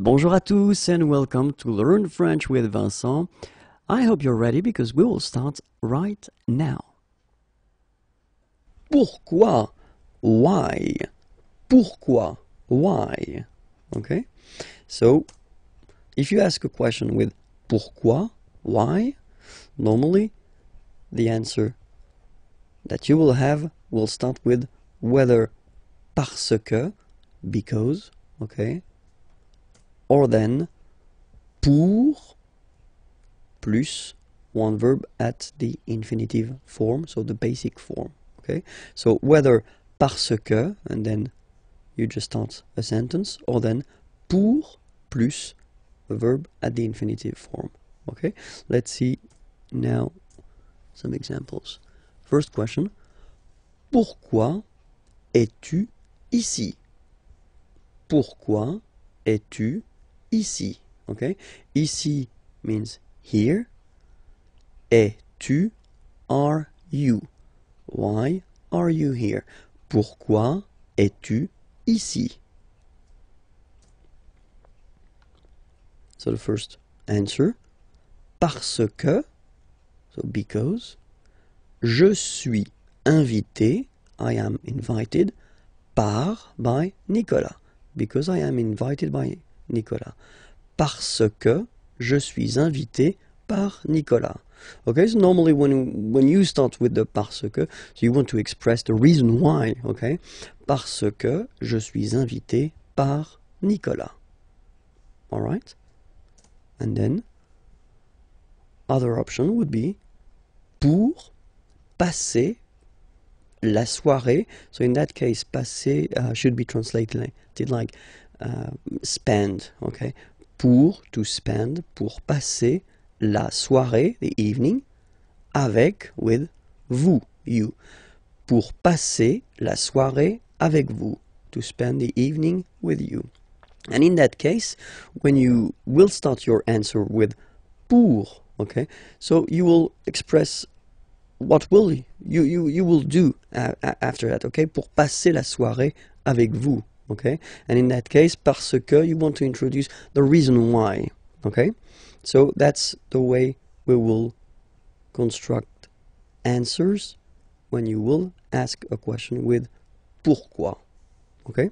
Bonjour à tous and welcome to Learn French with Vincent. I hope you're ready because we will start right now. Pourquoi? Why? Pourquoi? Why? Okay? So, if you ask a question with pourquoi, why, normally the answer that you will have will start with whether parce que, because, okay? or pour plus one verb at the infinitive form, so the basic form. Okay, so whether parce que, and then you just start a sentence, or then pour plus a verb at the infinitive form. Okay, let's see now some examples. First question Pourquoi es-tu ici? Pourquoi es-tu ici. Okay? Ici means here. Et tu are you. Why are you here? Pourquoi es-tu ici? So the first answer. Parce que, so because, je suis invité, I am invited, par, by Nicolas. Because I am invited by Nicolas. Parce que je suis invité par Nicolas. Okay, so normally when when you start with the parce que, so you want to express the reason why, okay? Parce que je suis invité par Nicolas. All right? And then other option would be pour passer la soirée. So in that case, passer uh, should be translated like uh, spend, okay? Pour, to spend, pour passer la soirée, the evening, avec, with, vous, you. Pour passer la soirée avec vous, to spend the evening with you. And in that case, when you will start your answer with pour, okay, so you will express what will you, you, you will do uh, after that, okay, pour passer la soirée avec vous, okay and in that case parce que you want to introduce the reason why okay so that's the way we will construct answers when you will ask a question with pourquoi okay